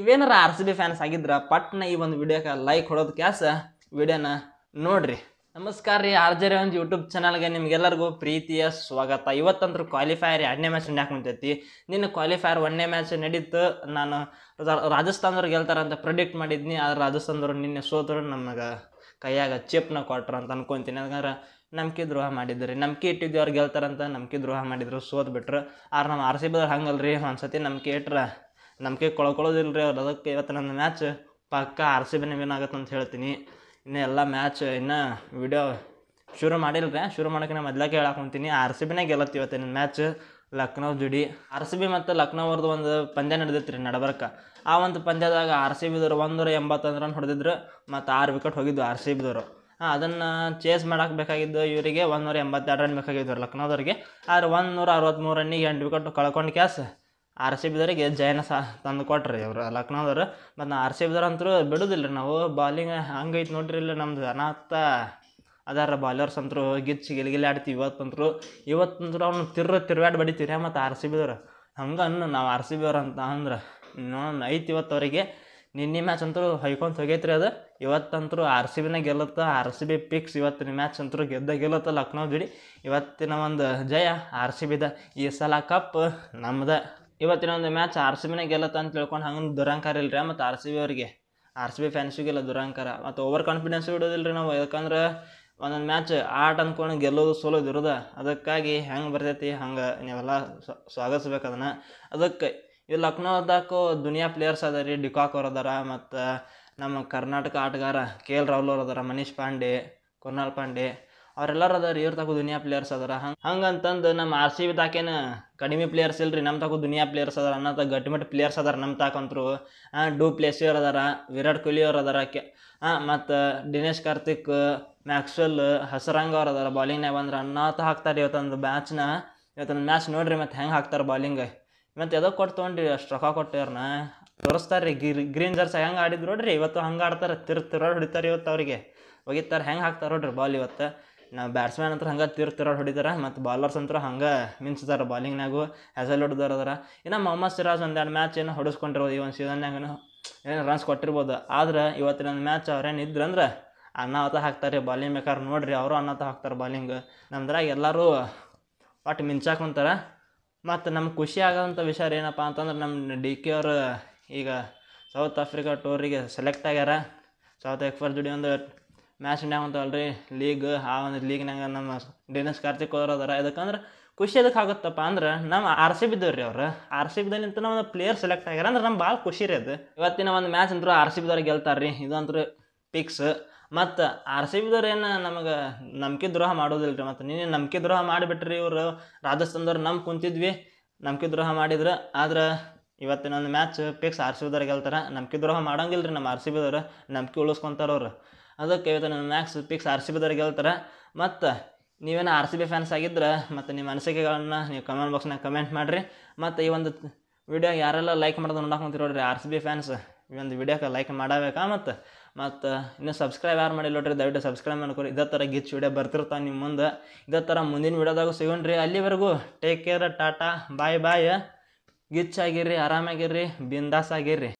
ಇವೇನಾರ R C B fans ಆಗಿದ್ರ ಪಟ್ನ ಈ ಒಂದು ವಿಡಿಯೋಕ್ಕೆ ಲೈಕ್ ಹೊಡೋದು ಕ್ಯಾಸ ವಿಡಿಯೋನ ನೋಡ್ರಿ ನಮಸ್ಕಾರ ರೀ ಆರ್ ಜೆ ಒಂದು ಯೂಟ್ಯೂಬ್ ಚಾನಲ್ಗೆ ನಿಮ್ಗೆಲ್ಲರಿಗೂ ಪ್ರೀತಿಯ ಸ್ವಾಗತ ಇವತ್ತಂದ್ರೆ ಕ್ವಾಲಿಫೈಯರ್ ಎರಡನೇ ಮ್ಯಾಚ್ ನಡೆಯಕ್ಕೆ ನಿಂತೈತಿ ನಿನ್ನ ಕ್ವಾಲಿಫೈಯರ್ ಒಂದನೇ ಮ್ಯಾಚ್ ನಡೀತು ನಾನು ರಾಜಸ್ಥಾನದವ್ರು ಗೆಲ್ತಾರಂತ ಪ್ರಿಡಿಕ್ಟ್ ಮಾಡಿದ್ನಿ ಆದ್ರೆ ರಾಜಸ್ಥಾನದವ್ರು ನಿನ್ನೆ ಸೋತರು ನಮಗೆ ಕೈಯಾಗ ಚಿಪ್ನ ಕೊಟ್ರು ಅಂತ ಅನ್ಕೊಂತೀನಿ ಅದಕ್ಕೆ ನಂಬಿಕೆ ದ್ರೋಹ ಮಾಡಿದ್ರಿ ನಂಬಿಕೆ ಇಟ್ಟಿದ್ವಿ ಅವ್ರು ಗೆಲ್ತಾರಂತ ನಂಬಿಕೆ ದ್ರೋಹ ಮಾಡಿದ್ರು ಸೋತ್ ಬಿಟ್ರು ಆದ್ರೆ ನಮ್ಮ ಆರ್ ಸಿ ಬಿದವ್ರು ಹಂಗಲ್ರಿ ಒಂದ್ಸತಿ ನಂಬಿಕೆ ಇಟ್ರೆ ನಂಬಿಕೆ ಕೊಳ್ಕೊಳ್ಳೋದಿಲ್ಲ ರೀ ಅವ್ರು ಅದಕ್ಕೆ ಇವತ್ತು ನನ್ನ ಮ್ಯಾಚ್ ಪಕ್ಕ ಆರ್ ಸಿ ಬಿ ವಿನ್ ಅಂತ ಹೇಳ್ತೀನಿ ಇನ್ನು ಎಲ್ಲ ಮ್ಯಾಚ್ ಇನ್ನೂ ವಿಡಿಯೋ ಶುರು ಮಾಡಿಲ್ಲ ರೀ ಶುರು ಮಾಡೋಕೆ ನಾನು ಹೇಳಕ್ಕೆ ಹೇಳಾಕೊಂತೀನಿ ಆರ್ ಸಿ ಬಿನೇ ಇವತ್ತು ಇವತ್ತಿನ ಮ್ಯಾಚ್ ಲಕ್ನೋ ಜುಡಿ ಆರ್ ಸಿ ಬಿ ಮತ್ತು ಲಕ್ನೋವ್ರದ್ದು ಒಂದು ಪಂದ್ಯ ನಡೆದಿತ್ತು ರೀ ನಡಬರ್ಕ ಆ ಒಂದು ಪಂದ್ಯದಾಗ ಆರ್ ಸಿ ಬಿದವ್ರು ಒಂದೂರ ಎಂಬತ್ತೊಂದು ರನ್ ಹೊಡೆದಿದ್ರು ಮತ್ತು ಆರು ವಿಕೆಟ್ ಹೋಗಿದ್ದು ಆರ್ ಸಿ ಬಿದವರು ಹಾಂ ಅದನ್ನು ಚೇಸ್ ಮಾಡೋಕೆ ಬೇಕಾಗಿದ್ದು ಇವರಿಗೆ ಒಂದೂರ ಎಂಬತ್ತೆರಡು ರನ್ ಬೇಕಾಗಿದ್ದರು ಲಕ್ನೋದವ್ರಿಗೆ ಆದ್ರೆ ಒಂದು ನೂರ ಅರವತ್ತ್ಮೂರು ರನ್ನಿಗೆ ಎಂಟು ವಿಕೆಟ್ ಕಳ್ಕೊಂಡು ಕ್ಯಾಸ್ ಆರ್ ಸಿ ಬಿದವರಿಗೆ ಜಯನ ಸಹ ತಂದು ಕೊಟ್ರಿ ಅವರು ಲಕ್ನೋದವ್ರು ಮತ್ತು ನಾ ಆರ್ ಸಿ ಬಿದವ್ರು ಅಂತರೂ ಬಿಡೋದಿಲ್ಲ ರೀ ನಾವು ಬಾಲಿಂಗ್ ಹಂಗೈತೆ ನೋಡ್ರಿ ಇಲ್ಲ ನಮ್ದು ಅನಾಥ ಅದಾರ ಬಾಲರ್ಸ್ ಅಂತೂ ಗಿಚ್ಚಿ ಗಿಲಿಗಿಲಿ ಆಡ್ತೀವಿ ಇವತ್ತು ಇವತ್ತಂತೂ ಅವ್ನು ತಿರು ತಿರುವಾಡ್ ಬಡಿತೀವಿ ಮತ್ತು ಆರ್ ಸಿ ಬಿದವ್ರು ಹಂಗೆ ಅನ್ನು ನಾವು ಆರ್ ಸಿ ಬಿ ಅಂತ ಅಂದ್ರೆ ನೋಡೋಣ ಐತಿ ಇವತ್ತವರಿಗೆ ನಿನ್ನೆ ಮ್ಯಾಚ್ ಅಂತೂ ಹೊಯ್ಕೊಂತ ಹೋಗೈತ್ರಿ ಅದು ಇವತ್ತಂತೂ ಆರ್ ಸಿ ಬಿನ ಗೆಲ್ಲತ್ತ ಆರ್ ಸಿ ಬಿ ಪಿಕ್ಸ್ ಇವತ್ತಿನ ಮ್ಯಾಚ್ ಅಂತು ಗೆದ್ದ ಗೆಲ್ಲತ್ತ ಲಕ್ನೋ ಬಿಡಿ ಇವತ್ತಿನ ಒಂದು ಜಯ ಆರ್ ಸಿ ಬಿದ ಈ ಸಲ ಕಪ್ ನಮ್ದು ಇವತ್ತಿನ ಒಂದು ಮ್ಯಾಚ್ ಆರ್ ಸಿ ಬಿನೇ ಗೆಲ್ಲತ್ತ ಅಂತ ತಿಳ್ಕೊಂಡು ಹಂಗೆ ದುರಂಕಾರ ಇಲ್ರಿ ಮತ್ತು ಆರ್ ಸಿ ಬಿ ಅವರಿಗೆ ಆರ್ ಸಿ ಬಿ ಫ್ಯಾನ್ಸಿಗೆಲ್ಲ ದುರಂಕಾರ ಮತ್ತು ಓವರ್ ಕಾನ್ಫಿಡೆನ್ಸ್ ಬಿಡೋದಿಲ್ಲ ರೀ ನಾವು ಯಾಕಂದ್ರೆ ಒಂದೊಂದು ಮ್ಯಾಚ್ ಆಟ ಅಂದ್ಕೊಂಡು ಗೆಲ್ಲೋದು ಸೋಲೋದು ಇರೋದು ಅದಕ್ಕಾಗಿ ಹೆಂಗೆ ಬರ್ತೈತಿ ಹಂಗೆ ನೀವೆಲ್ಲ ಸ್ವಾಗತಿಸ್ಬೇಕು ಅದನ್ನು ಅದಕ್ಕೆ ಇದು ಲಕ್ನೋದಾಕೋ ದುನಿಯಾ ಪ್ಲೇಯರ್ಸ್ ಅದ ರೀ ಡಿಕಾಕ್ ಅವ್ರು ಅದಾರ ಮತ್ತು ನಮ್ಮ ಕರ್ನಾಟಕ ಆಟಗಾರ ಕೆ ಎಲ್ ರಾಹುಲ್ ಅವ್ರು ಅದಾರ ಮನೀಶ್ ಪಾಂಡೆ ಕುರ್ನಾಲ್ ಪಾಂಡೆ ಅವರೆಲ್ಲರೂ ಅದಾರ ಇವ್ರ ತಗೋ ದುನಿಯಾ ಪ್ಲೇಯರ್ಸ್ ಅದಾರ ಹಂಗೆ ಅಂತಂದು ನಮ್ಮ ಆರ್ ಸಿ ಬಿ ತಾಕೇನ ಕಡಿಮೆ ಪ್ಲೇಯರ್ಸ್ ಇಲ್ರಿ ನಮ್ಮ ತಗೋ ದುನಿಯಾ ಪ್ಲೇಯರ್ಸ್ ಅದಾರ ಅನ್ನೋದು ಗಟ್ಟಿಮಟ್ಟ ಪ್ಲೇಯರ್ಸ್ ಅದಾರ ನಮ್ಮ ತಾಕಂತರು ಡೂ ಪ್ಲೇಸಿಯವ್ರು ಅದಾರ ವಿರಾಟ್ ಕೊಹ್ಲಿ ಅವ್ರು ಅದಾರ ಕೆ ಹಾಂ ಮತ್ತು ದಿನೇಶ್ ಕಾರ್ತಿಕ್ ಮ್ಯಾಕ್ಸ್ವೆಲ್ ಹಸರಂಗ್ ಅವ್ರು ಅದಾರ ಬಾಲಿಂಗ್ನಾಗ ಬಂದ್ರೆ ಅನ್ನತ ಹಾಕ್ತಾರೆ ಇವತ್ತೊಂದು ಮ್ಯಾಚ್ನ ಇವತ್ತೊಂದು ಮ್ಯಾಚ್ ನೋಡ್ರಿ ಮತ್ತು ಹೆಂಗೆ ಹಾಕ್ತಾರೆ ಬಾಲಿಂಗ್ ಮತ್ತು ಯಾವ್ದೋ ಕೊಟ್ಟು ತೊಗೊಂಡ್ರಿ ಅಷ್ಟು ರೊಕ್ಕ ಕೊಟ್ಟವ್ರನ್ನ ತೋರಿಸ್ತಾರೆ ರೀ ಗಿರ್ ಗ್ರೀನ್ ಜರ್ಸ್ ಹೆಂಗೆ ಆಡಿದ್ರು ನೋಡ್ರಿ ಇವತ್ತು ಹಂಗೆ ಆಡ್ತಾರೆ ತಿರು ತಿರು ಹೊಡಿತಾರೆ ಇವತ್ತು ಅವರಿಗೆ ಒಗಿತಾರೆ ಹೆಂಗೆ ಹಾಕ್ತಾರೆ ನೋಡ್ರಿ ಬಾಲ್ ಇವತ್ತು ನಾವು ಬ್ಯಾಟ್ಸ್ಮ್ಯಾನ್ ಅಂತ ಹಂಗೆ ತಿರು ತಿರಾಡ್ ಹೊಡಿತಾರೆ ಮತ್ತು ಬಾಲರ್ಸ್ ಅಂತ ಹಂಗೆ ಮಿಂಚ್ತಾರೆ ಬಾಲಿಂಗ್ನಾಗು ಹೆಸಲ್ ಹೊಡ್ದಾರ ಅದರ ಇನ್ನು ಮೊಹಮ್ಮದ್ ಸಿರಾಜ್ ಎರಡು ಮ್ಯಾಚ್ ಏನು ಹೊಡಿಸ್ಕೊಂಡಿರ್ಬೋದು ಈ ಒಂದು ಸೀಸನ್ನಾಗೇನು ಏನು ರನ್ಸ್ ಕೊಟ್ಟಿರ್ಬೋದು ಆದ್ರೆ ಇವತ್ತಿನ ಒಂದು ಮ್ಯಾಚ್ ಅವ್ರೇನು ಇದ್ರಂದ್ರೆ ಅನ್ನಾವತ ಹಾಕ್ತಾರೆ ಬಾಲಿಂಗ್ ಬೇಕಾದ್ರೆ ನೋಡ್ರಿ ಅವರು ಅಂತ ಹಾಕ್ತಾರೆ ಬಾಲಿಂಗ್ ನಮ್ದ್ರಾಗ ಎಲ್ಲರೂ ಒಟ್ಟು ಮಿಂಚಾಕೊಂತಾರೆ ಕುಂತಾರೆ ಮತ್ತು ನಮ್ಗೆ ಖುಷಿ ಆಗೋಂಥ ವಿಷಯ ಏನಪ್ಪ ಅಂತಂದ್ರೆ ನಮ್ಮ ಡಿ ಕೆ ಅವರು ಈಗ ಸೌತ್ ಆಫ್ರಿಕಾ ಟೂರಿಗೆ ಸೆಲೆಕ್ಟ್ ಆಗ್ಯಾರ ಸೌತ್ ಆಫ್ರಿಕಾ ಜುಡಿ ಒಂದು ಮ್ಯಾಚ್ ಅಂತ ಅಲ್ರಿ ಲೀಗ್ ಆ ಒಂದು ಲೀಗ್ನಾಗ ನಮ್ಮ ಡೇನಸ್ ಕಾರ್ತಿಕ್ ಅವರು ಅದಾರ ಯಾಕಂದ್ರೆ ಖುಷಿ ಅದಕ್ಕೆ ಆಗುತ್ತಪ್ಪ ಅಂದ್ರೆ ನಮ್ಮ ಆರ್ ಸಿ ಬಿ ಇದ್ದವ್ರಿ ಅವ್ರು ಆರ್ ಸಿ ಬಿದಲ್ಲಿ ನಿಂತು ನಮ್ಮ ಪ್ಲೇಯರ್ ಸೆಲೆಕ್ಟ್ ಆಗ್ಯಾರ ಅಂದ್ರೆ ನಮ್ಮ ಭಾಳ ಖುಷಿ ರೀ ಅದು ಇವತ್ತಿನ ಒಂದು ಮ್ಯಾಚ್ ಅಂದ್ರೆ ಆರ್ ಸಿ ಬಿದವ್ರಿಗೆ ಗೆಲ್ತಾರ್ರಿ ಇದು ಅಂದ್ರೆ ಪಿಕ್ಸ್ ಮತ್ತು ಆರ್ ಸಿ ಬಿದವ್ರು ಏನು ನಮಗೆ ನಂಬಿಕೆ ದ್ರೋಹ ಮಾಡೋದಿಲ್ಲ ರೀ ಮತ್ತು ನೀನು ನಂಬಿಕೆ ದ್ರೋಹ ಮಾಡಿಬಿಟ್ರಿ ಇವರು ರಾಜಸ್ಥಾನದವ್ರು ನಮ್ಮ ಕುಂತಿದ್ವಿ ನಂಬಿಕೆ ದ್ರೋಹ ಮಾಡಿದ್ರು ಆದ್ರೆ ಇವತ್ತಿನ ಒಂದು ಮ್ಯಾಚ್ ಪಿಕ್ಸ್ ಆರ್ ಸಿ ಬಿದವ್ರಿಗೆ ಗೆಲ್ತಾರೆ ನಂಬಿಕೆ ದ್ರೋಹ ಮಾಡೋಂಗಿಲ್ಲ ರೀ ನಮ್ಮ ಆರ್ ಸಿ ಬಿದವ್ರು ನಂಬಿಕೆ ಉಳಿಸ್ಕೊತಾರವ್ರು ಅದಕ್ಕೆ ಇವತ್ತು ನನ್ನ ಮ್ಯಾಕ್ಸ್ ಪಿಕ್ಸ್ ಆರ್ ಸಿ ಬಿದವ್ರಿಗೆ ಹೇಳ್ತಾರೆ ಮತ್ತು ನೀವೇನು ಆರ್ ಸಿ ಬಿ ಫ್ಯಾನ್ಸ್ ಆಗಿದ್ರೆ ಮತ್ತು ನಿಮ್ಮ ಅನಿಸಿಕೆಗಳನ್ನು ನೀವು ಕಮೆಂಟ್ ಬಾಕ್ಸ್ನಾಗ ಕಮೆಂಟ್ ಮಾಡಿರಿ ಮತ್ತು ಈ ಒಂದು ವಿಡಿಯೋ ಯಾರೆಲ್ಲ ಲೈಕ್ ಮಾಡೋದು ನೋಡ್ರಿ ಆರ್ ಸಿ ಬಿ ಫ್ಯಾನ್ಸ್ ಈ ಒಂದು ವಿಡಿಯೋಕ್ಕೆ ಲೈಕ್ ಮಾಡಬೇಕಾ ಮತ್ತು ಮತ್ತು ಇನ್ನೂ ಸಬ್ಸ್ಕ್ರೈಬ್ ಯಾರು ಮಾಡಿಲ್ಲ ನೋಡ್ರಿ ದಯವಿಟ್ಟು ಸಬ್ಸ್ಕ್ರೈಬ್ ಮಾಡ್ಕೊರಿ ಇದೇ ಥರ ಗಿಚ್ ವಿಡಿಯೋ ಬರ್ತಿರ್ತಾವೆ ನಿಮ್ಮ ಮುಂದೆ ಇದೇ ಥರ ಮುಂದಿನ ವಿಡಿಯೋದಾಗ ಸಿಗೋಣ್ರಿ ಅಲ್ಲಿವರೆಗೂ take care tata bye bye ಗಿಚ್ಚಾಗಿರ್ರಿ ಆರಾಮಾಗಿರ್ರಿ ಬಿಂದಾಸ್ ಆಗಿರ್ರಿ